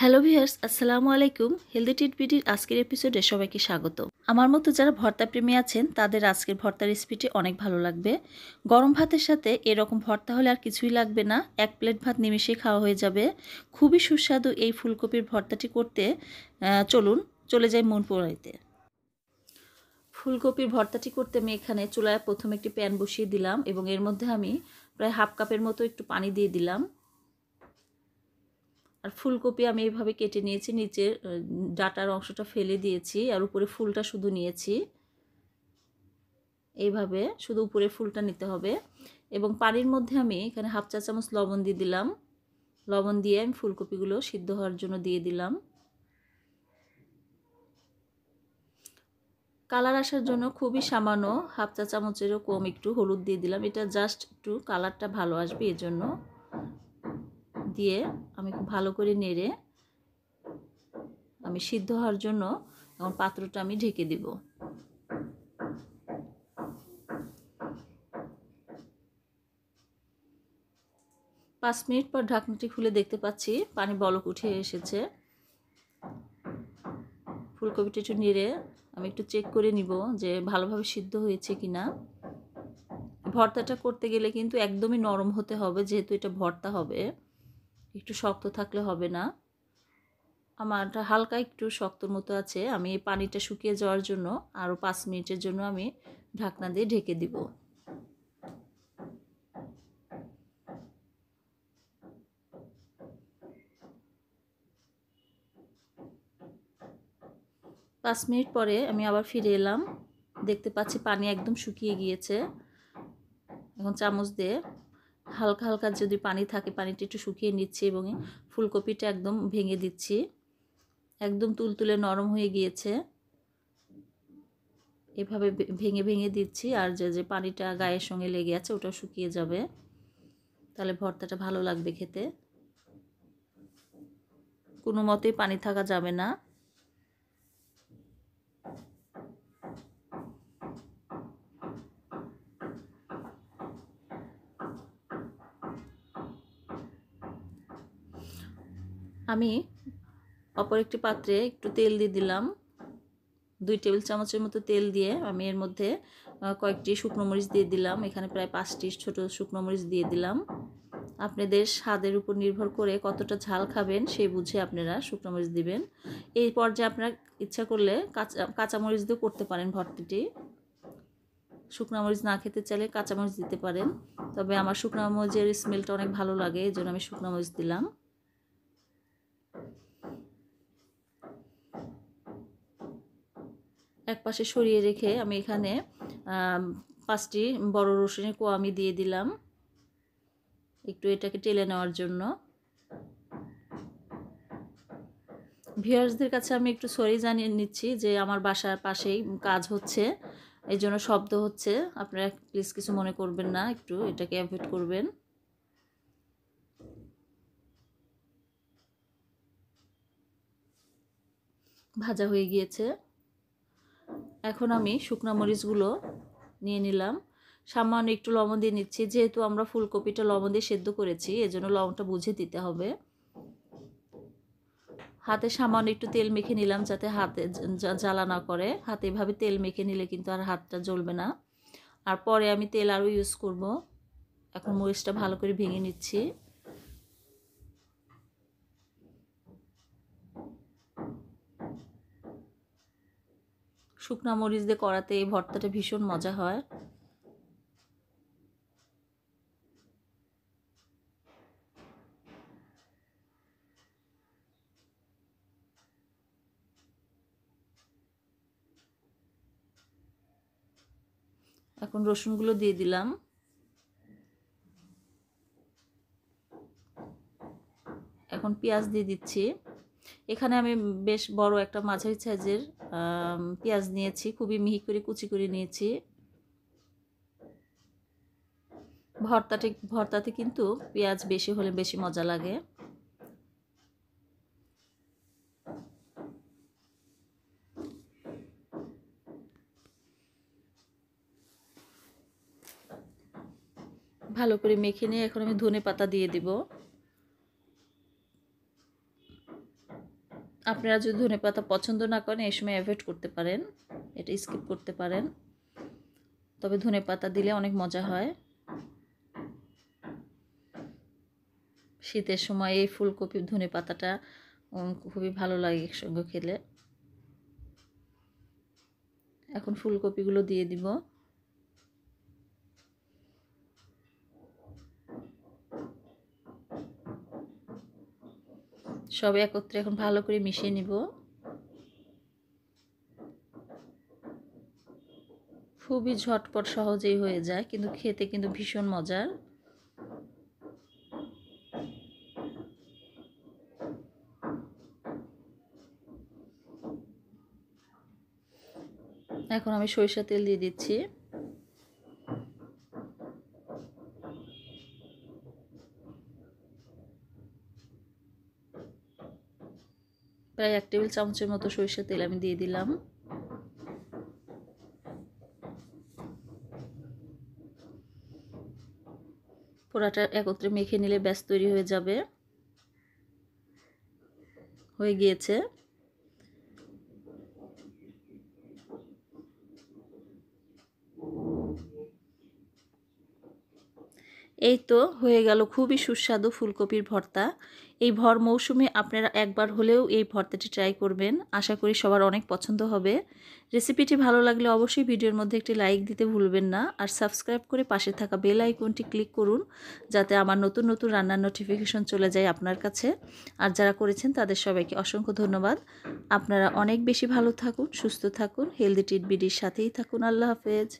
hello viewers আসসালামু আলাইকুম healthy বিডির আজকের এপিসোডে সবাইকে স্বাগত আমার মতো যারা ভর্তা প্রেমী আছেন তাদের আজকের ভর্তা রেসিপিটি অনেক ভালো লাগবে গরম ভাতের সাথে এরকম ভর্তা হলে আর কিছুই লাগবে না এক প্লেট ভাত নিমিশে খাওয়া হয়ে যাবে খুবই সুস্বাদু এই ফুলকপির ভর্তাটি করতে চলুন চলে যাই মন পোড়াইতে ফুলকপির ভর্তাটি করতে আমি এখানে চুলায় প্রথমে একটি প্যান বসিয়ে দিলাম এবং এর মধ্যে আমি প্রায় হাফ কাপের মতো একটু পানি দিয়ে দিলাম আর ফুলকপি আমি এইভাবে কেটে নিয়েছি নিচে ডাটার অংশটা ফেলে দিয়েছি আর উপরে ফুলটা শুধু নিয়েছি এইভাবে শুধু উপরে ফুলটা নিতে হবে এবং পানির মধ্যে আমি এখানে হাফ চা চামচ লবণ দিয়ে দিলাম লবণ দিয়ে আমি ফুলকপিগুলো সিদ্ধ হওয়ার জন্য দিয়ে দিলাম কালার আসার জন্য খুবই সামান্য হাফ চা চামচেরও কম একটু হলুদ দিয়ে দিলাম এটা জাস্ট একটু কালারটা ভালো আসবে এজন্য দিয়ে আমি খুব ভালো করে নেড়ে আমি সিদ্ধ হওয়ার জন্য এখন পাত্রটা আমি ঢেকে দিব পাঁচ মিনিট পর ঢাকনাটি খুলে দেখতে পাচ্ছি পানি বলক উঠে এসেছে ফুলকপিটা একটু নেড়ে আমি একটু চেক করে নিব যে ভালোভাবে সিদ্ধ হয়েছে কি না ভর্তাটা করতে গেলে কিন্তু একদমই নরম হতে হবে যেহেতু এটা ভর্তা হবে একটু শক্ত থাকলে হবে না আমারটা হালকা একটু শক্তর মতো আছে আমি এই পানিটা শুকিয়ে যাওয়ার জন্য আরও পাঁচ মিনিটের জন্য আমি ঢাকনা দিয়ে ঢেকে দিব পাঁচ মিনিট পরে আমি আবার ফিরে এলাম দেখতে পাচ্ছি পানি একদম শুকিয়ে গিয়েছে এখন চামচ দিয়ে হালকা হালকা যদি পানি থাকে পানিটা একটু শুকিয়ে নিচ্ছি এবং ফুলকপিটা একদম ভেঙে দিচ্ছি একদম তুলতুলে নরম হয়ে গিয়েছে এভাবে ভেঙে ভেঙে দিচ্ছি আর যে যে পানিটা গায়ের সঙ্গে লেগে আছে ওটা শুকিয়ে যাবে তাহলে ভর্তাটা ভালো লাগবে খেতে কোনো মতেই পানি থাকা যাবে না আমি অপর একটি পাত্রে একটু তেল দিয়ে দিলাম দুই টেবিল চামচের মতো তেল দিয়ে আমি এর মধ্যে কয়েকটি শুকনো মরিচ দিয়ে দিলাম এখানে প্রায় পাঁচটি ছোট শুকনো মরিচ দিয়ে দিলাম আপনাদের স্বাদের উপর নির্ভর করে কতটা ঝাল খাবেন সেই বুঝে আপনারা শুকনো মরিচ দিবেন এই পর্যায়ে আপনারা ইচ্ছা করলে কাঁচা কাঁচামরিচ দিয়েও করতে পারেন ভর্তিটি শুকনো মরিচ না খেতে চাইলে কাঁচামরিচ দিতে পারেন তবে আমার শুকনো মরিচের স্মেলটা অনেক ভালো লাগে এই জন্য আমি শুকনো মরিচ দিলাম এক পাশে সরিয়ে রেখে আমি এখানে পাঁচটি বড় রসুনের কোয়া আমি দিয়ে দিলাম একটু এটাকে টেলে নেওয়ার জন্য ভিয়ার্সদের কাছে আমি একটু সরি জানিয়ে নিচ্ছি যে আমার বাসার পাশেই কাজ হচ্ছে এই জন্য শব্দ হচ্ছে আপনারা প্লিজ কিছু মনে করবেন না একটু এটাকে অ্যাভয়েড করবেন ভাজা হয়ে গিয়েছে এখন আমি শুকনা মরিচগুলো নিয়ে নিলাম সামান্য একটু লবণ দিয়ে নিচ্ছি যেহেতু আমরা ফুলকপিটা লবণ দিয়ে সেদ্ধ করেছি এজন্য লবণটা বুঝে দিতে হবে হাতে সামান্য একটু তেল মেখে নিলাম যাতে হাতে জ্বালা না করে হাতে এভাবে তেল মেখে নিলে কিন্তু আর হাতটা জ্বলবে না আর পরে আমি তেল আরও ইউজ করব এখন মরিচটা ভালো করে ভেঙে নিচ্ছি শুকনা মরিচ দিয়ে করাতে এই ভর্তাটা ভীষণ মজা হয় এখন রসুনগুলো দিয়ে দিলাম এখন পেঁয়াজ দিয়ে দিচ্ছি এখানে আমি বেশ বড় একটা মাঝারি সাইজের পেঁয়াজ নিয়েছি খুবই মিহি করে কুচি করে নিয়েছি ভর্তাটি ভর্তাতে কিন্তু পেঁয়াজ বেশি হলে বেশি মজা লাগে ভালো করে মেখে নিয়ে এখন আমি ধনে পাতা দিয়ে দিব আপনারা যদি ধনে পাতা পছন্দ না করেন এই সময় অ্যাভয়েড করতে পারেন এটা স্কিপ করতে পারেন তবে ধনে পাতা দিলে অনেক মজা হয় শীতের সময় এই ফুলকপি ধনে পাতাটা খুবই ভালো লাগে একসঙ্গে খেলে এখন ফুলকপিগুলো দিয়ে দিব সব একত্রে এখন ভালো করে মিশিয়ে নিব খুবই ঝটপট সহজেই হয়ে যায় কিন্তু খেতে কিন্তু ভীষণ মজার এখন আমি সরিষা তেল দিয়ে দিচ্ছি প্রায় এক টেবিল চামচের মতো সরিষার তেল আমি দিয়ে দিলাম পোড়াটা একত্রে মেখে নিলে ব্যাস তৈরি হয়ে যাবে হয়ে গিয়েছে এই তো হয়ে গেল খুবই সুস্বাদু ফুলকপির ভর্তা এই ভর মৌসুমে আপনারা একবার হলেও এই ভর্তাটি ট্রাই করবেন আশা করি সবার অনেক পছন্দ হবে রেসিপিটি ভালো লাগলে অবশ্যই ভিডিওর মধ্যে একটি লাইক দিতে ভুলবেন না আর সাবস্ক্রাইব করে পাশে থাকা বেল আইকনটি ক্লিক করুন যাতে আমার নতুন নতুন রান্নার নোটিফিকেশন চলে যায় আপনার কাছে আর যারা করেছেন তাদের সবাইকে অসংখ্য ধন্যবাদ আপনারা অনেক বেশি ভালো থাকুন সুস্থ থাকুন হেলদি টিটবিডির সাথেই থাকুন আল্লাহ হাফেজ